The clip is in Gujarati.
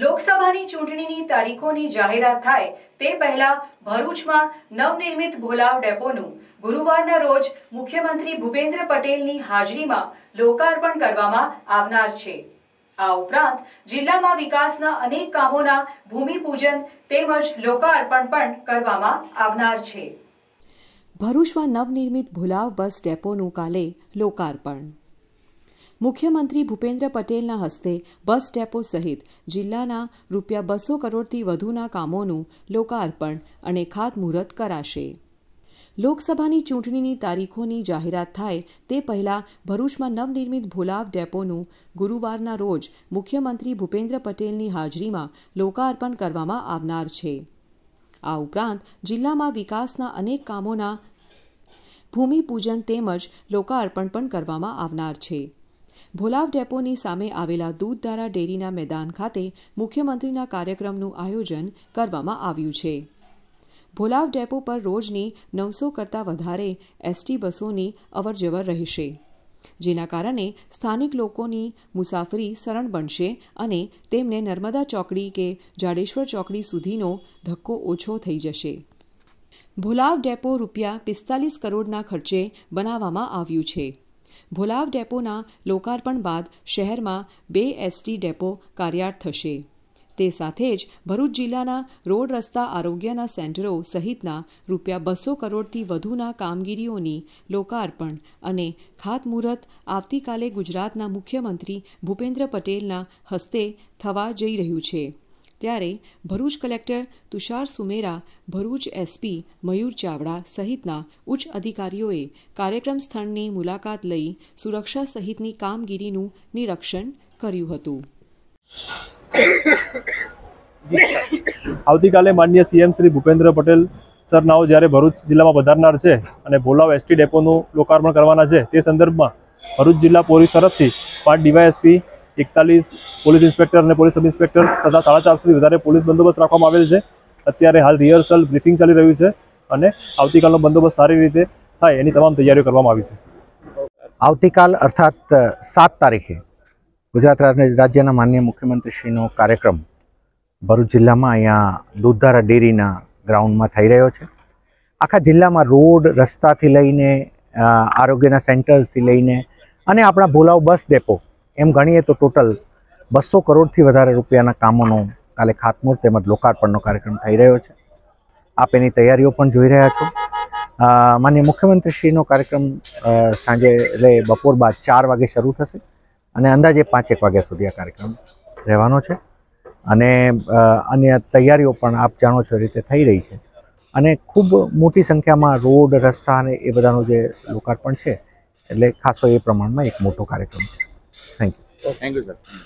લોકસભાની ચૂંટણીની તારીખોની જાહેરાત થાય તે પહેલા ભરૂચમાં નવનિર્મિત ભોલાવ ડેપોનું ગુરુવારના રોજ મુખ્યમંત્રી ભૂપેન્દ્ર પટેલની હાજરીમાં લોકાર્પણ કરવામાં આવનાર છે આ ઉપરાંત જિલ્લામાં વિકાસના અનેક કામોના ભૂમિપૂજન તેમજ લોકાર્પણ પણ કરવામાં આવનાર છે ભરૂચમાં નવનિર્મિત ભુલાવ બસ ડેપોનું કાલે લોકાર્પણ મુખ્યમંત્રી ભૂપેન્દ્ર પટેલના હસ્તે બસ ડેપો સહિત જિલ્લાના રૂપિયા બસો કરોડથી વધુના કામોનું લોકાર્પણ અને ખાતમુહૂર્ત કરાશે લોકસભાની ચૂંટણીની તારીખોની જાહેરાત થાય તે પહેલાં ભરૂચમાં નવનિર્મિત ભોલાવ ડેપોનું ગુરુવારના રોજ મુખ્યમંત્રી ભૂપેન્દ્ર પટેલની હાજરીમાં લોકાર્પણ કરવામાં આવનાર છે આ ઉપરાંત જિલ્લામાં વિકાસના અનેક કામોના ભૂમિપૂજન તેમજ લોકાર્પણ પણ કરવામાં આવનાર છે ભોલાવ ડેપોની સામે આવેલા દૂધધારા ડેરીના મેદાન ખાતે મુખ્યમંત્રીના કાર્યક્રમનું આયોજન કરવામાં આવ્યું છે ભોલાવ ડેપો પર રોજની નવસો કરતાં વધારે એસટી બસોની અવરજવર રહેશે જેના કારણે સ્થાનિક લોકોની મુસાફરી સરળ બનશે અને તેમને નર્મદા ચોકડી કે જાડેશ્વર ચોકડી સુધીનો ધક્કો ઓછો થઈ જશે ભોલાવ ડેપો રૂપિયા પિસ્તાલીસ કરોડના ખર્ચે બનાવવામાં આવ્યું છે ભોલાવ ડેપોના લોકાર્પણ બાદ શહેરમાં બે એસટી ડેપો કાર્યાર્થ થશે તે સાથે જ ભરૂચ જિલ્લાના રોડ રસ્તા આરોગ્યના સેન્ટરો સહિતના રૂપિયા બસો કરોડથી વધુના કામગીરીઓની લોકાર્પણ અને ખાતમુહૂર્ત આવતીકાલે ગુજરાતના મુખ્યમંત્રી ભૂપેન્દ્ર પટેલના હસ્તે થવા જઈ રહ્યું છે ત્યારે ભરૂચ કલેક્ટર તુષાર સુમેરા ભરૂચ એસપી મયુર ચાવડા સહિતના ઉચ્ચ અધિકારીઓએ કાર્યક્રમ સ્થળની મુલાકાત લઈ સુરક્ષા સહિતની કામગીરીનું નિરીક્ષણ કર્યું હતું આવતીકાલે માન્ય સીએમ શ્રી ભૂપેન્દ્ર પટેલ સરનાઓ જ્યારે ભરૂચ જિલ્લામાં પધારનાર છે અને ભોલાવ એસટી ડેપોનું લોકાર્પણ કરવાના છે તે સંદર્ભમાં ભરૂચ જિલ્લા પોલીસ તરફથી પાંચ ડીવાયએસપી એકતાલીસ પોલીસ ઇન્સ્પેક્ટર અને પોલીસ સબ ઇન્સ્પેક્ટર તથા સાડા ચારસોથી વધારે પોલીસ બંદોબસ્ત રાખવામાં આવેલ છે અત્યારે હાલ રિહર્સલ બ્રિફિંગ ચાલી રહ્યું છે અને આવતીકાલનો બંદોબસ્ત સારી રીતે થાય એની તમામ તૈયારીઓ કરવામાં આવી છે આવતીકાલ અર્થાત સાત તારીખે ગુજરાત રાજ્યના માન્ય મુખ્યમંત્રીશ્રીનો કાર્યક્રમ ભરૂચ જિલ્લામાં અહીંયા દૂધધારા ડેરીના ગ્રાઉન્ડમાં થઈ રહ્યો છે આખા જિલ્લામાં રોડ રસ્તાથી લઈને આરોગ્યના સેન્ટર્સથી લઈને અને આપણા ભોલાવ બસ ડેપો એમ ગણીએ તો ટોટલ બસો કરોડથી વધારે રૂપિયાના કામોનો કાલે ખાતમુહૂર્ત તેમજ લોકાર્પણનો કાર્યક્રમ થઈ રહ્યો છે આપ એની તૈયારીઓ પણ જોઈ રહ્યા છો માન્ય મુખ્યમંત્રીશ્રીનો કાર્યક્રમ સાંજે એટલે બપોર બાદ ચાર વાગે શરૂ થશે અને અંદાજે પાંચેક વાગ્યા સુધી આ કાર્યક્રમ રહેવાનો છે અને અન્ય તૈયારીઓ પણ આપ જાણો છો એ રીતે થઈ રહી છે અને ખૂબ મોટી સંખ્યામાં રોડ રસ્તા અને એ બધાનું જે લોકાર્પણ છે એટલે ખાસો એ પ્રમાણમાં એક મોટો કાર્યક્રમ છે Thank you. Thank you, sir.